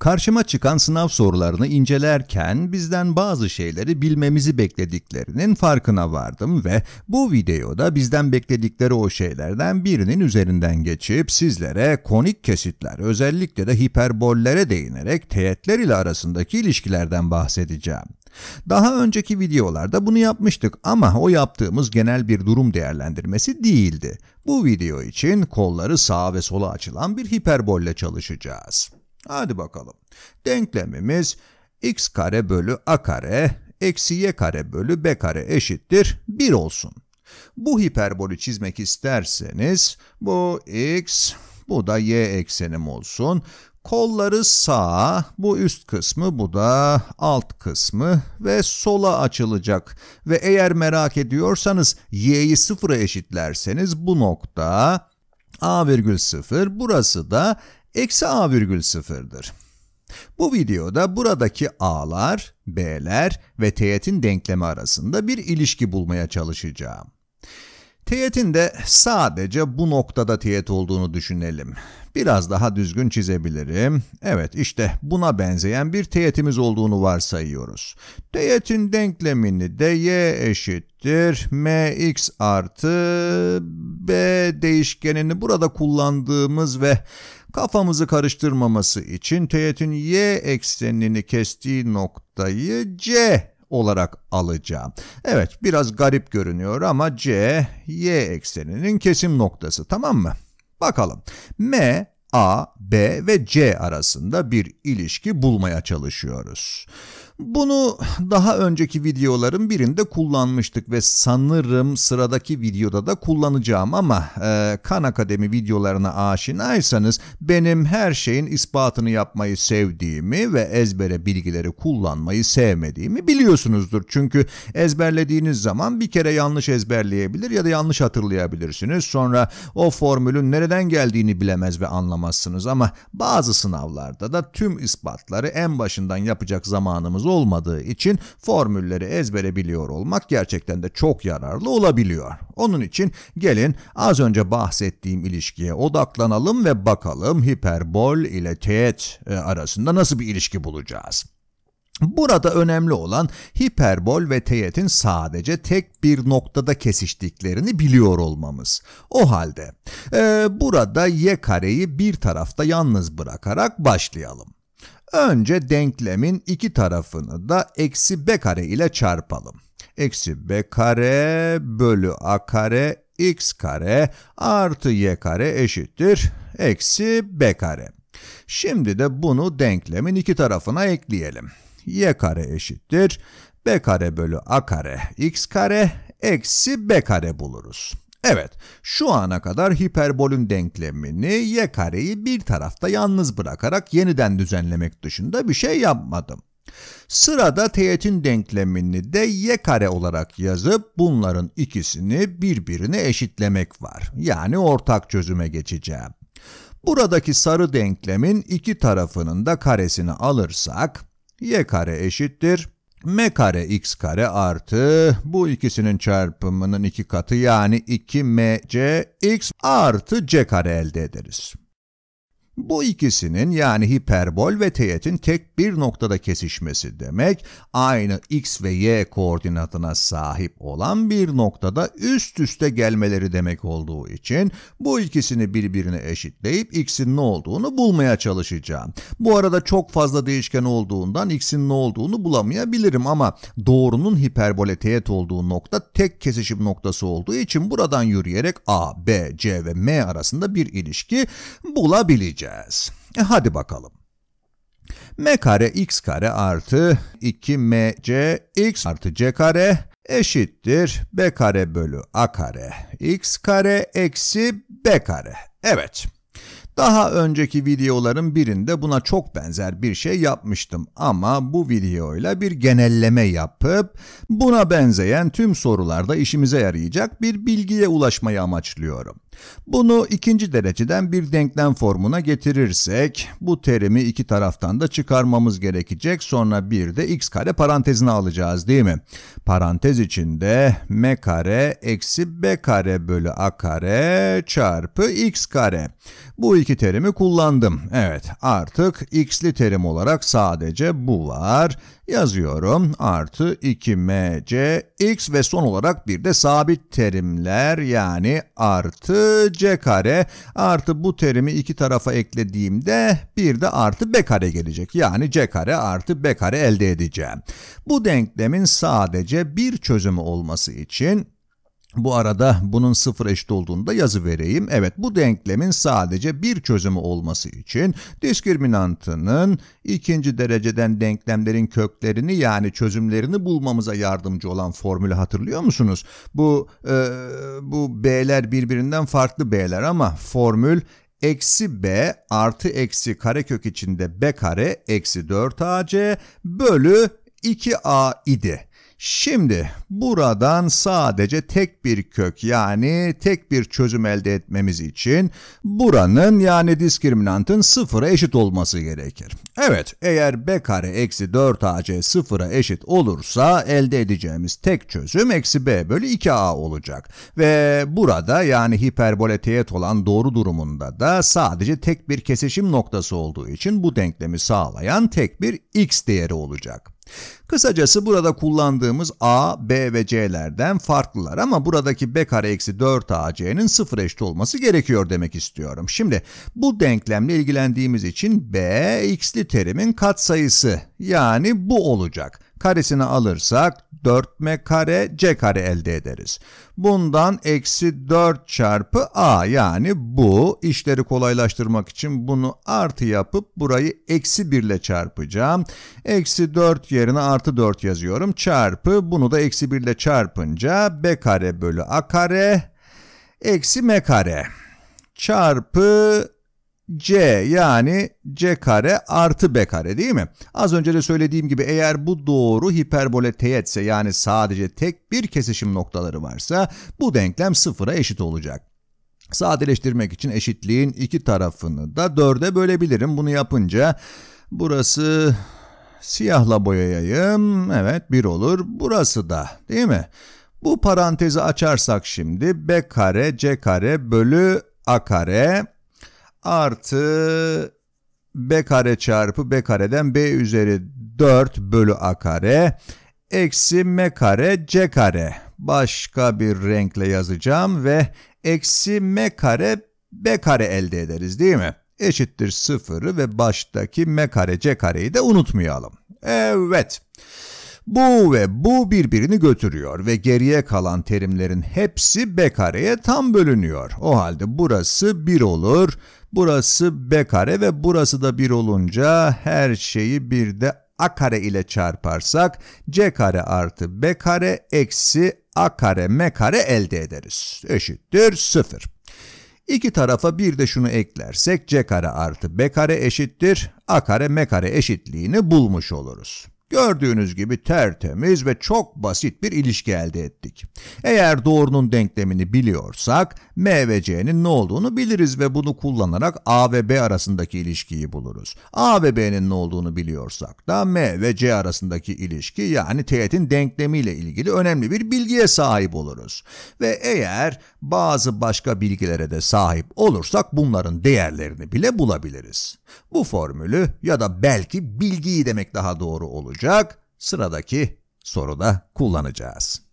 Karşıma çıkan sınav sorularını incelerken bizden bazı şeyleri bilmemizi beklediklerinin farkına vardım ve bu videoda bizden bekledikleri o şeylerden birinin üzerinden geçip sizlere konik kesitler özellikle de hiperbollere değinerek teğetler ile arasındaki ilişkilerden bahsedeceğim. Daha önceki videolarda bunu yapmıştık ama o yaptığımız genel bir durum değerlendirmesi değildi. Bu video için kolları sağa ve sola açılan bir hiperbolle çalışacağız. Hadi bakalım. Denklemimiz x kare bölü a kare eksi y kare bölü b kare eşittir 1 olsun. Bu hiperbolü çizmek isterseniz bu x, bu da y eksenim olsun. Kolları sağa, bu üst kısmı, bu da alt kısmı ve sola açılacak. Ve eğer merak ediyorsanız y'yi sıfıra eşitlerseniz bu nokta a virgül sıfır, burası da eksi a virgül sıfırdır. Bu videoda buradaki a'lar, b'ler ve teğetin denklemi arasında bir ilişki bulmaya çalışacağım. Teğetin de sadece bu noktada teğet olduğunu düşünelim. Biraz daha düzgün çizebilirim. Evet işte buna benzeyen bir teğetimiz olduğunu varsayıyoruz. Teğetin denklemini de y eşittir mx artı b değişkenini burada kullandığımız ve kafamızı karıştırmaması için teğetin y eksenini kestiği noktayı c olarak alacağım. Evet biraz garip görünüyor ama C, Y ekseninin kesim noktası tamam mı? Bakalım. M, A, B ve C arasında bir ilişki bulmaya çalışıyoruz. Bunu daha önceki videoların birinde kullanmıştık ve sanırım sıradaki videoda da kullanacağım ama e, Khan Akademi videolarına aşinaysanız benim her şeyin ispatını yapmayı sevdiğimi ve ezbere bilgileri kullanmayı sevmediğimi biliyorsunuzdur. Çünkü ezberlediğiniz zaman bir kere yanlış ezberleyebilir ya da yanlış hatırlayabilirsiniz. Sonra o formülün nereden geldiğini bilemez ve anlamazsınız ama bazı sınavlarda da tüm ispatları en başından yapacak zamanımız olmadığı için formülleri ezbere biliyor olmak gerçekten de çok yararlı olabiliyor. Onun için gelin az önce bahsettiğim ilişkiye odaklanalım ve bakalım hiperbol ile teğet e, arasında nasıl bir ilişki bulacağız. Burada önemli olan hiperbol ve teğetin sadece tek bir noktada kesiştiklerini biliyor olmamız. O halde e, burada y kareyi bir tarafta yalnız bırakarak başlayalım. Önce denklemin iki tarafını da eksi b kare ile çarpalım. Eksi b kare bölü a kare x kare artı y kare eşittir eksi b kare. Şimdi de bunu denklemin iki tarafına ekleyelim. y kare eşittir b kare bölü a kare x kare eksi b kare buluruz. Evet, şu ana kadar hiperbolün denklemini y kareyi bir tarafta yalnız bırakarak yeniden düzenlemek dışında bir şey yapmadım. Sırada teğetin denklemini de y kare olarak yazıp bunların ikisini birbirine eşitlemek var. Yani ortak çözüme geçeceğim. Buradaki sarı denklemin iki tarafının da karesini alırsak y kare eşittir m kare x kare artı bu ikisinin çarpımının iki katı yani 2mc x artı c kare elde ederiz. Bu ikisinin yani hiperbol ve teğetin tek bir noktada kesişmesi demek, aynı x ve y koordinatına sahip olan bir noktada üst üste gelmeleri demek olduğu için bu ikisini birbirine eşitleyip x'in ne olduğunu bulmaya çalışacağım. Bu arada çok fazla değişken olduğundan x'in ne olduğunu bulamayabilirim ama doğrunun hiperbole teğet olduğu nokta tek kesişim noktası olduğu için buradan yürüyerek a, b, c ve m arasında bir ilişki bulabileceğim edeceğiz. E hadi bakalım. m kare x kare artı 2mc x artı c kare eşittir b kare bölü a kare x kare eksi b kare. Evet. Daha önceki videoların birinde buna çok benzer bir şey yapmıştım ama bu videoyla bir genelleme yapıp buna benzeyen tüm sorularda işimize yarayacak bir bilgiye ulaşmayı amaçlıyorum. Bunu ikinci dereceden bir denklem formuna getirirsek bu terimi iki taraftan da çıkarmamız gerekecek. Sonra bir de x kare parantezine alacağız değil mi? Parantez içinde m kare eksi b kare bölü a kare çarpı x kare. Bu iki terimi kullandım. Evet artık x'li terim olarak sadece bu var. Yazıyorum artı 2mc x ve son olarak bir de sabit terimler yani artı artı c kare artı bu terimi iki tarafa eklediğimde bir de artı b kare gelecek. Yani c kare artı b kare elde edeceğim. Bu denklemin sadece bir çözümü olması için bu arada bunun sıfır eşit olduğunda yazı vereyim. Evet bu denklemin sadece bir çözümü olması için diskriminantının ikinci dereceden denklemlerin köklerini yani çözümlerini bulmamıza yardımcı olan formülü hatırlıyor musunuz? Bu e, bu b'ler birbirinden farklı b'ler ama formül eksi b artı eksi karekök içinde b kare eksi 4ac bölü 2a idi. Şimdi buradan sadece tek bir kök yani tek bir çözüm elde etmemiz için buranın yani diskriminantın sıfıra eşit olması gerekir. Evet, eğer b kare eksi 4ac sıfıra eşit olursa elde edeceğimiz tek çözüm eksi b bölü 2a olacak. Ve burada yani hiperbole teğet olan doğru durumunda da sadece tek bir kesişim noktası olduğu için bu denklemi sağlayan tek bir x değeri olacak. Kısacası burada kullandığımız A, B ve C'lerden farklılar ama buradaki B kare eksi 4 AC'nin sıfır eşit olması gerekiyor demek istiyorum. Şimdi bu denklemle ilgilendiğimiz için B, X'li terimin katsayısı yani bu olacak. Karesini alırsak 4m kare c kare elde ederiz. Bundan eksi 4 çarpı a yani bu işleri kolaylaştırmak için bunu artı yapıp burayı eksi 1 ile çarpacağım. Eksi 4 yerine artı 4 yazıyorum çarpı bunu da eksi 1 ile çarpınca b kare bölü a kare eksi m kare çarpı C yani C kare artı B kare değil mi? Az önce de söylediğim gibi eğer bu doğru hiperbole teğetse yani sadece tek bir kesişim noktaları varsa bu denklem sıfıra eşit olacak. Sadeleştirmek için eşitliğin iki tarafını da dörde bölebilirim. Bunu yapınca burası siyahla boyayayım. Evet bir olur. Burası da değil mi? Bu parantezi açarsak şimdi B kare C kare bölü A kare artı b kare çarpı b kareden b üzeri 4 bölü a kare eksi m kare c kare. Başka bir renkle yazacağım ve eksi m kare b kare elde ederiz değil mi? Eşittir sıfırı ve baştaki m kare c kareyi de unutmayalım. Evet. Evet. Bu ve bu birbirini götürüyor ve geriye kalan terimlerin hepsi b kareye tam bölünüyor. O halde burası 1 olur, burası b kare ve burası da 1 olunca her şeyi bir de a kare ile çarparsak c kare artı b kare eksi a kare m kare elde ederiz. Eşittir 0. İki tarafa bir de şunu eklersek c kare artı b kare eşittir a kare m kare eşitliğini bulmuş oluruz. Gördüğünüz gibi tertemiz ve çok basit bir ilişki elde ettik. Eğer doğrunun denklemini biliyorsak M ve C'nin ne olduğunu biliriz ve bunu kullanarak A ve B arasındaki ilişkiyi buluruz. A ve B'nin ne olduğunu biliyorsak da M ve C arasındaki ilişki yani teğetin denklemiyle ilgili önemli bir bilgiye sahip oluruz. Ve eğer bazı başka bilgilere de sahip olursak bunların değerlerini bile bulabiliriz. Bu formülü ya da belki bilgiyi demek daha doğru olacak olacak. Sıradaki soruda kullanacağız.